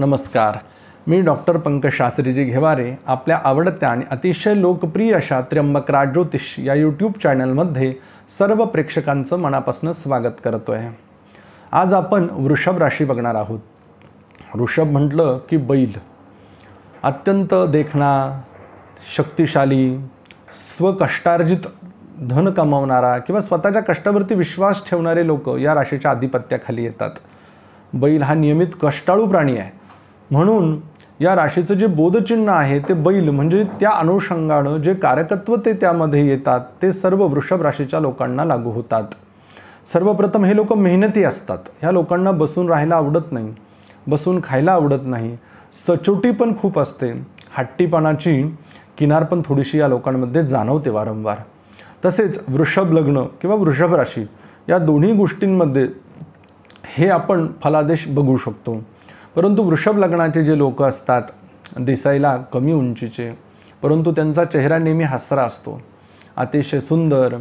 नमस्कार मी डॉक्टर पंकज शास्त्रीजी घेवारे आपल्या आवडत्या आणि अतिशय लोकप्रिय अशा त्र्यंबक ज्योतिष या यूट्यूब चॅनलमध्ये सर्व प्रेक्षकांचं मनापासून स्वागत करतो आहे आज आपण वृषभ राशी बघणार आहोत वृषभ म्हटलं की बैल अत्यंत देखणा शक्तिशाली स्वकष्टार्जित धन कमावणारा किंवा स्वतःच्या कष्टावरती विश्वास ठेवणारे लोक या राशीच्या आधिपत्याखाली येतात बैल हा नियमित कष्टाळू प्राणी आहे म्हणून या राशीचं जे बोधचिन्ह आहे ते बैल म्हणजे त्या अनुषंगानं जे कारकत्व ते त्यामध्ये येतात ते सर्व वृषभ राशीच्या लोकांना लागू होतात सर्वप्रथम हे लोक मेहनती असतात ह्या लोकांना बसून राहायला आवडत नाही बसून खायला आवडत नाही सचोटी पण खूप असते हट्टीपणाची किनार पण थोडीशी या लोकांमध्ये जाणवते वारंवार तसेच वृषभ लग्न किंवा वृषभ राशी या दोन्ही गोष्टींमध्ये हे आपण फलादेश बघू शकतो परंतु वृषभ लग्नाचे जे लोक असतात दिसायला कमी उंचीचे परंतु त्यांचा चेहरा नेहमी हसरा असतो अतिशय सुंदर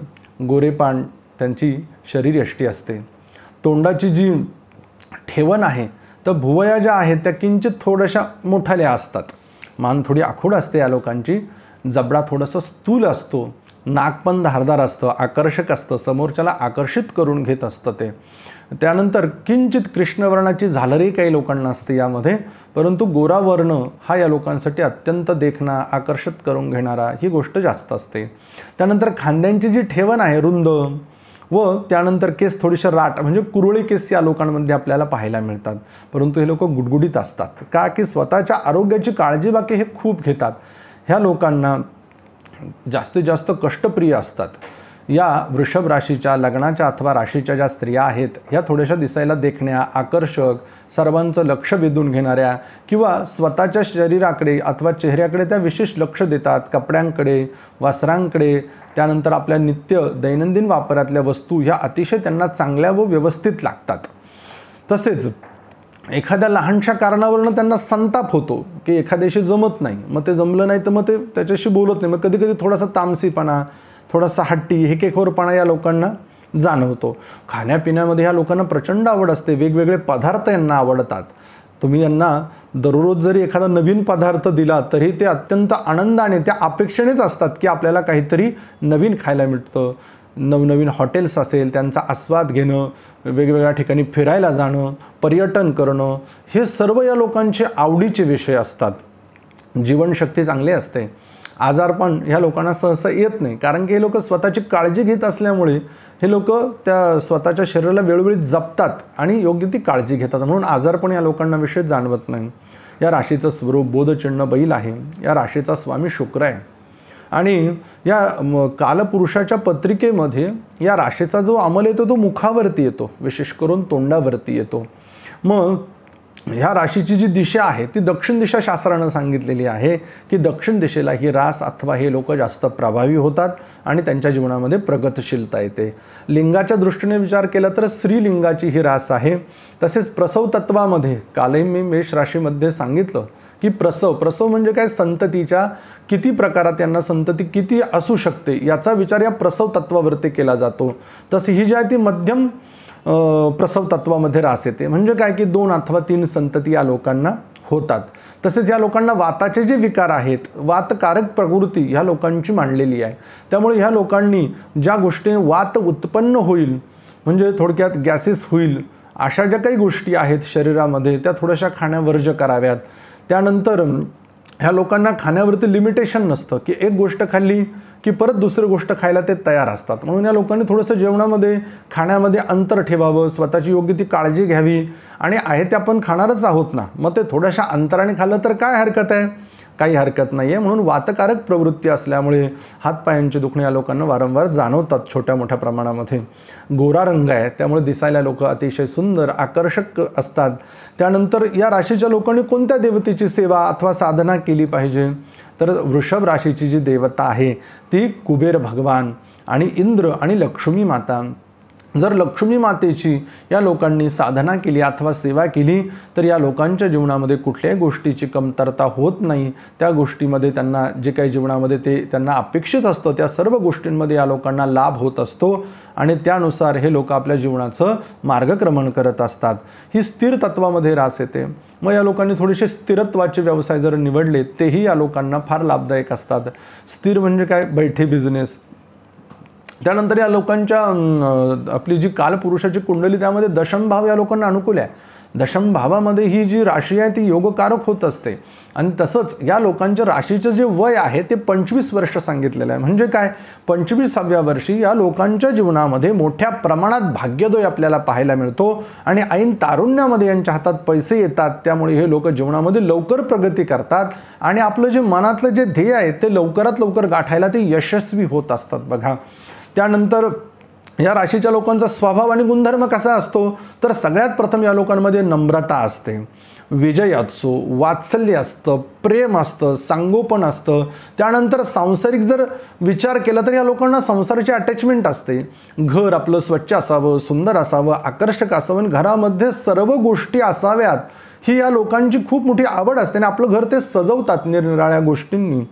गोरेपान त्यांची शरीरयष्टी असते तोंडाची जी ठेवण आहे तर भुवया ज्या आहेत त्या किंचित थोड्याशा मोठाल्या असतात मान थोडी आखूड असते या लोकांची जबडा थोडंसं स्थूल असतो नाक धारदार असतं आकर्षक असतं समोरच्याला आकर्षित करून घेत असतं ते त्यानंतर किंचित कृष्णवर्णाची झालरी काही लोकांना असते यामध्ये परंतु गोरा वर्ण हा या लोकांसाठी अत्यंत देखणा आकर्षित करून घेणारा ही गोष्ट जास्त असते त्यानंतर खांद्यांची जी ठेवण आहे रुंद व त्यानंतर केस थोडीशा राट म्हणजे कुरुळे केस या लोकांमध्ये आपल्याला पाहायला मिळतात परंतु हे लोक गुडगुडीत असतात का की स्वतःच्या आरोग्याची काळजी बाकी हे खूप घेतात ह्या लोकांना जास्तीत जास्त कष्टप्रिय असतात या वृषभ राशीच्या लग्नाच्या अथवा राशीच्या ज्या स्त्रिया आहेत ह्या थोड्याशा दिसायला देखण्या आकर्षक सर्वांचं लक्ष वेधून घेणाऱ्या किंवा स्वतःच्या शरीराकडे अथवा चेहऱ्याकडे त्या विशेष लक्ष देतात कपड्यांकडे वस्त्रांकडे त्यानंतर आपल्या नित्य दैनंदिन वापरातल्या वस्तू ह्या अतिशय त्यांना चांगल्या व व्यवस्थित लागतात तसेच एखाद्या लहानशा कारणावरनं त्यांना संताप होतो की एखाद्याशी जमत नाही मग ते जमलं नाही तर मग ते त्याच्याशी बोलत नाही मग कधी कधी थोडासा तामसीपणा थोडासा हट्टी हे केखोरपणा या लोकांना जाणवतो खाण्यापिण्यामध्ये ह्या लोकांना प्रचंड आवड असते वेगवेगळे पदार्थ यांना आवडतात तुम्ही यांना दररोज जरी एखादा नवीन पदार्थ दिला तरी ते अत्यंत आनंदाने त्या अपेक्षेनेच असतात की आपल्याला काहीतरी नवीन खायला मिळतं नवनवीन हॉटेल्स असेल त्यांचा आस्वाद घेणं वेगवेगळ्या ठिकाणी फिरायला जाणं पर्यटन करणं हे सर्व या लोकांचे आवडीचे विषय असतात जीवनशक्ती चांगली असते आजारपण ह्या लोकांना सहसा येत नाही कारण की हे लोक स्वतःची काळजी घेत असल्यामुळे हे लोक त्या स्वतःच्या शरीराला वेळोवेळी जपतात आणि योग्य ती काळजी घेतात म्हणून आजारपण या लोकांना विषय जाणवत नाही या राशीचं स्वरूप बोधचिन्ह बैल आहे या राशीचा स्वामी शुक्र आहे आणि या कालपुरुषाच्या पत्रिकेमध्ये या राशीचा जो अमल येतो तो मुखावरती येतो विशेष करून तोंडावरती येतो मग ह्या राशीची जी दिशा आहे ती दक्षिण दिशा शास्त्रानं सांगितलेली आहे की दक्षिण दिशेला ही रास अथवा हे लोक जास्त प्रभावी होतात आणि त्यांच्या जीवनामध्ये प्रगतशीलता येते लिंगाच्या दृष्टीने विचार केला तर स्त्रीलिंगाची ही रास आहे तसेच प्रसवतत्वामध्ये कालही मी मेष राशीमध्ये सांगितलं की प्रसव प्रसव म्हणजे काय संततीच्या किती प्रकारात त्यांना संतती किती असू शकते याचा विचार या प्रसव तत्वावरती केला जातो तसं ही जी आहे ती मध्यम प्रसव तत्वामध्ये रास येते म्हणजे काय की दोन अथवा तीन संतती या लोकांना होतात तसेच या लोकांना वाताचे जे विकार आहेत वातकारक प्रकृती ह्या लोकांची मांडलेली आहे त्यामुळे ह्या लोकांनी ज्या गोष्टीने वात उत्पन्न होईल म्हणजे थोडक्यात गॅसेस होईल अशा ज्या काही गोष्टी आहेत शरीरामध्ये त्या थोड्याशा वर्ज कराव्यात त्यानंतर ह्या लोकांना खाण्यावरती लिमिटेशन नसतं की एक गोष्ट खाल्ली की परत दुसरी गोष्ट खायला ते तयार असतात म्हणून या लोकांनी थोडंसं जेवणामध्ये खाण्यामध्ये अंतर ठेवावं स्वतःची योग्य ती काळजी घ्यावी आणि आहे ते आपण खाणारच आहोत ना मग ते थोड्याशा अंतराने खाल्लं तर काय हरकत आहे काही हरकत नाही आहे म्हणून वातकारक प्रवृत्ती असल्यामुळे हातपायांचे दुखणे या लोकांना वारंवार जाणवतात छोट्या मोठ्या प्रमाणामध्ये गोरा रंग आहे त्यामुळे दिसायला लोक अतिशय सुंदर आकर्षक असतात त्यानंतर या राशीच्या लोकांनी कोणत्या देवतेची सेवा अथवा साधना केली पाहिजे तर वृषभ राशीची जी देवता आहे ती कुबेर भगवान आणि इंद्र आणि लक्ष्मी माता जर लक्ष्मी मातेची या लोकांनी साधना केली अथवा सेवा केली तर या लोकांच्या जीवनामध्ये कुठल्याही गोष्टीची कमतरता होत नाही त्या गोष्टीमध्ये त्यांना जे काही जीवनामध्ये ते त्यांना अपेक्षित असतं त्या सर्व गोष्टींमध्ये या लोकांना लाभ होत असतो आणि त्यानुसार हे लोक आपल्या जीवनाचं मार्गक्रमण करत असतात ही स्थिर तत्वामध्ये रास येते मग या लोकांनी थोडेसे स्थिरत्वाचे व्यवसाय जर निवडले तेही या लोकांना फार लाभदायक असतात स्थिर म्हणजे काय बैठे बिझनेस त्यानंतर या लोकांच्या आपली जी कालपुरुषाची कुंडली त्यामध्ये दशमभाव या लोकांना अनुकूल आहे दशम भावामध्ये ही जी राशी आहे ती योगकारक होत असते आणि तसंच या लोकांच्या राशीचं जे वय आहे ते पंचवीस वर्ष सांगितलेलं आहे म्हणजे काय पंचवीसाव्या वर्षी या लोकांच्या जीवनामध्ये मोठ्या प्रमाणात भाग्यदोय आपल्याला पाहायला मिळतो आणि ऐन तारुण्यामध्ये यांच्या हातात पैसे येतात त्यामुळे हे लोक जीवनामध्ये लवकर प्रगती करतात आणि आपलं जे मनातलं जे ध्येय आहे ते लवकरात लवकर गाठायला ते यशस्वी होत असतात बघा त्यानंतर या राशीच्या लोकांचा स्वभाव आणि गुणधर्म कसा असतो तर सगळ्यात प्रथम या लोकांमध्ये नम्रता असते विजय असो वात्सल्य असतं प्रेम असतं सांगोपण असतं त्यानंतर सांसारिक जर विचार केला तर या लोकांना संसाराची अटॅचमेंट असते घर आपलं स्वच्छ असावं सुंदर असावं आकर्षक असावं आणि घरामध्ये सर्व गोष्टी असाव्यात ही या लोकांची खूप मोठी आवड असते आणि आपलं घर ते सजवतात निरनिराळ्या गोष्टींनी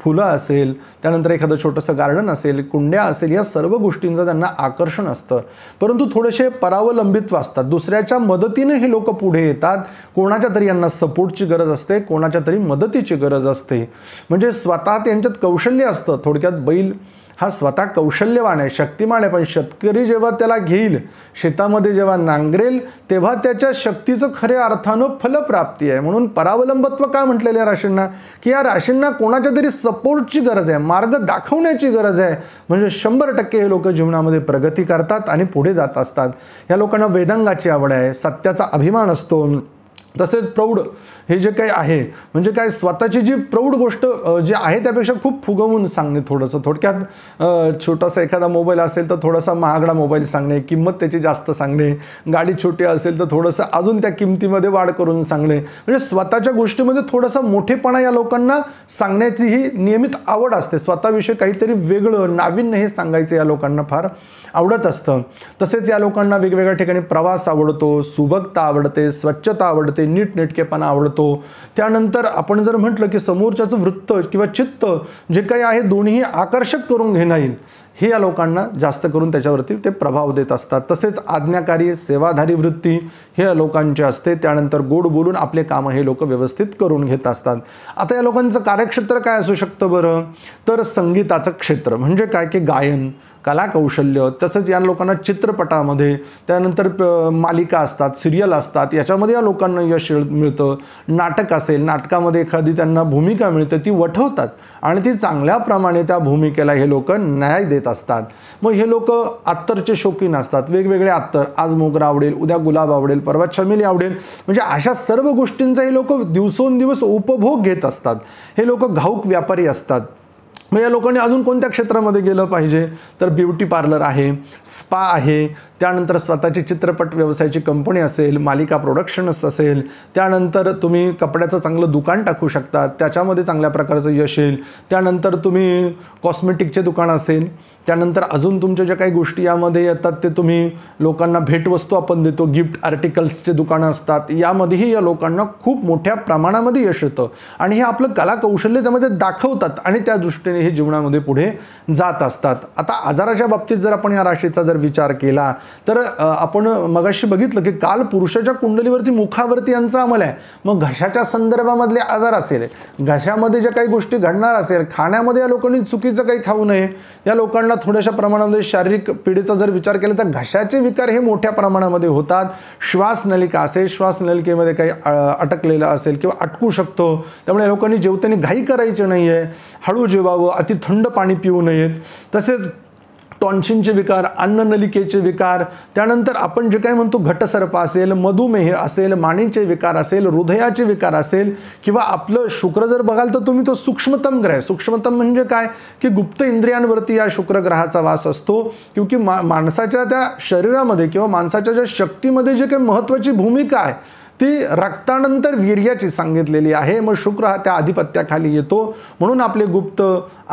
फुलं असेल त्यानंतर एखादं छोटंसं गार्डन असेल कुंड्या असेल या सर्व गोष्टींचं त्यांना आकर्षण असतं परंतु थोडेसे परावलंबित्व असतात दुसऱ्याच्या मदतीनं हे लोक पुढे येतात कोणाच्या तरी यांना सपोर्टची गरज असते कोणाच्या तरी मदतीची गरज असते म्हणजे स्वतः त्यांच्यात कौशल्य असतं थोडक्यात बैल हा स्वतः कौशल्यवान आहे शक्तिमान आहे पण शेतकरी जेव्हा त्याला घेईल शेतामध्ये जेव्हा नांगरेल तेव्हा त्याच्या शक्तीचं खऱ्या अर्थानं फलप्राप्ती आहे म्हणून परावलंबत्व काय म्हटलेलं आहे राशींना की या राशींना कोणाच्या तरी सपोर्टची गरज आहे मार्ग दाखवण्याची गरज आहे म्हणजे शंभर टक्के हे लोक जीवनामध्ये प्रगती करतात आणि पुढे जात असतात या लोकांना वेदांगाची आवड आहे सत्याचा अभिमान असतो तसेच प्रौढ हे जे काही आहे म्हणजे काय स्वतःची जी प्रौढ गोष्ट जी आहे त्यापेक्षा खूप फुगवून सांगणे थोडंसं थोडक्यात छोटासा एखादा मोबाईल असेल तर थोडासा महागडा मोबाईल सांगणे किंमत त्याची जास्त सांगणे गाडी छोटी असेल तर थोडंसं अजून त्या किमतीमध्ये वाढ करून सांगणे म्हणजे स्वतःच्या गोष्टीमध्ये थोडासा मोठेपणा या लोकांना सांगण्याची ही नियमित आवड असते स्वतःविषयी काहीतरी वेगळं नाविन्य हे सांगायचं या लोकांना फार आवडत असतं तसेच या लोकांना वेगवेगळ्या ठिकाणी प्रवास आवडतो सुबकता आवडते स्वच्छता आवडते नीट नीटनेटकेपणा आवडतो त्यानंतर आपण जर म्हटलं की समोरच्याचं वृत्त किंवा चित्त जे काही आहे दोन्ही आकर्षक करून घेणार येईल हे या लोकांना जास्त करून त्याच्यावरती ते प्रभाव देत असतात तसेच आज्ञाकारी सेवाधारी वृत्ती हे या लोकांची असते त्यानंतर गोड बोलून आपले काम हे लोक व्यवस्थित करून घेत असतात आता या लोकांचं कार्यक्षेत्र काय असू शकतं बरं तर संगीताचं क्षेत्र म्हणजे काय की गायन कलाकौशल्य तसंच या लोकांना चित्रपटामध्ये त्यानंतर मालिका असतात सिरियल असतात याच्यामध्ये या लोकांना यश मिळतं नाटक असेल नाटकामध्ये एखादी त्यांना भूमिका मिळते ती वठवतात आणि ती चांगल्याप्रमाणे त्या भूमिकेला हे लोक न्याय देत असतात मग हे लोक अत्तरचे शौकीन असतात वेगवेगळे अत्तर आज मोगरा आवडेल उद्या गुलाब आवडेल परवा चमेली आवडेल म्हणजे अशा सर्व गोष्टींचा हे लोक दिवसोंदिवस उपभोग घेत असतात हे लोक घाऊक व्यापारी असतात मग या लोकांनी अजून कोणत्या क्षेत्रामध्ये गेलं पाहिजे तर ब्युटी पार्लर आहे स्पा आहे त्यानंतर स्वतःची चित्रपट व्यवसायाची कंपनी असेल मालिका प्रोडक्शन्स असेल त्यानंतर तुम्ही कपड्याचं चांगलं दुकान टाकू शकता त्याच्यामध्ये चांगल्या प्रकारचं यश येईल त्यानंतर तुम्ही कॉस्मेटिकचे दुकान असेल त्यानंतर अजून तुमच्या ज्या काही गोष्टी यामध्ये येतात ते तुम्ही लोकांना भेटवस्तू आपण देतो गिफ्ट आर्टिकल्सचे दुकानं असतात यामध्येही या लोकांना खूप मोठ्या प्रमाणामध्ये यश येतं आणि हे आपलं कलाकौशल्य त्यामध्ये दाखवतात आणि त्या दृष्टीने हे जीवनामध्ये पुढे जात असतात आता आजाराच्या बाबतीत जर आपण या राशीचा जर विचार केला तर आपण मगाशी बघितलं की काल पुरुषाच्या कुंडलीवरती मुखावरती यांचा अमल आहे मग घशाच्या संदर्भामधले आजार असेल घशामध्ये ज्या काही गोष्टी घडणार असेल खाण्यामध्ये या लोकांनी चुकीचं काही खाऊ नये या लोकांना थोड्याशा प्रमाणामध्ये शारीरिक पिढीचा जर विचार केला तर घशाचे विकार हे मोठ्या प्रमाणामध्ये होतात श्वासनलिका असेल श्वासनलिकेमध्ये काही अटकलेलं असेल किंवा अटकू शकतो त्यामुळे लोकांनी जेवताना घाई करायची नाही आहे हळू जेवावं अति थंड पाणी पिऊ नयेत तसेच टॉन्शिनचे विकार अन्ननलिकेचे विकार त्यानंतर आपण जे काय म्हणतो घटसर्प असेल मधुमेह असेल मानेचे विकार असेल हृदयाचे विकार असेल किंवा आपलं शुक्र जर बघाल तर तुम्ही तो सूक्ष्मतम ग्रह सूक्ष्मतम म्हणजे काय की गुप्त इंद्रियांवरती या शुक्रग्रहाचा वास असतो क्योंकि मा माणसाच्या त्या शरीरामध्ये किंवा माणसाच्या ज्या शक्तीमध्ये जे काही महत्त्वाची भूमिका आहे ती रक्तानंतर वीर्याची सांगितलेली आहे मग शुक्र हा त्या आधिपत्याखाली येतो म्हणून आपले गुप्त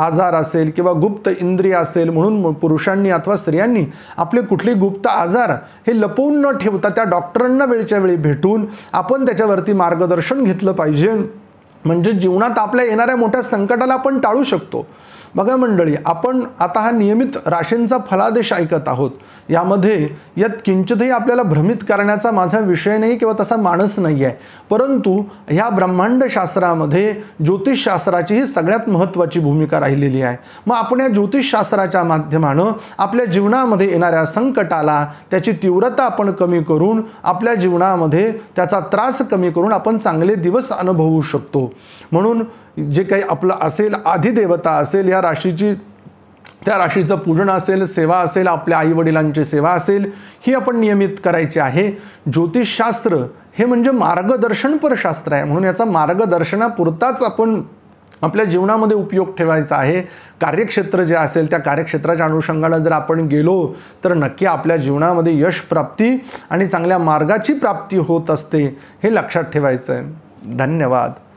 आजार असेल किंवा गुप्त इंद्रिय असेल म्हणून पुरुषांनी अथवा स्त्रियांनी आपले कुठले गुप्त आजार हे लपवून न ठेवता त्या डॉक्टरांना वेळच्या वेळी भेटून आपण त्याच्यावरती मार्गदर्शन घेतलं पाहिजे म्हणजे जीवनात आपल्या येणाऱ्या मोठ्या संकटाला आपण टाळू शकतो बघा मंडळी आपण आता हा नियमित राशींचा फलादेश ऐकत आहोत यामध्ये यात किंचितही आपल्याला भ्रमित करण्याचा माझा विषय नाही किंवा तसा मानस नाही आहे परंतु ह्या ब्रह्मांडशास्त्रामध्ये ज्योतिषशास्त्राची ही सगळ्यात महत्त्वाची भूमिका राहिलेली आहे मग आपण या ज्योतिषशास्त्राच्या माध्यमानं आपल्या जीवनामध्ये येणाऱ्या संकटाला त्याची तीव्रता आपण कमी करून आपल्या जीवनामध्ये त्याचा त्रास कमी करून आपण चांगले दिवस अनुभवू शकतो म्हणून जे काही आपलं असेल आधिदेवता असेल या राशीची त्या राशीचं पूजन असेल सेवा असेल आपल्या आईवडिलांची सेवा असेल ही आपण नियमित करायची आहे ज्योतिषशास्त्र हे म्हणजे मार्गदर्शनपर शास्त्र आहे म्हणून याचा मार्गदर्शनापुरताच आपण आपल्या जीवनामध्ये उपयोग ठेवायचा आहे कार्यक्षेत्र जे असेल त्या कार्यक्षेत्राच्या अनुषंगानं जर आपण गेलो तर नक्की आपल्या जीवनामध्ये यश प्राप्ती आणि चांगल्या मार्गाची प्राप्ती होत असते हे लक्षात ठेवायचं आहे धन्यवाद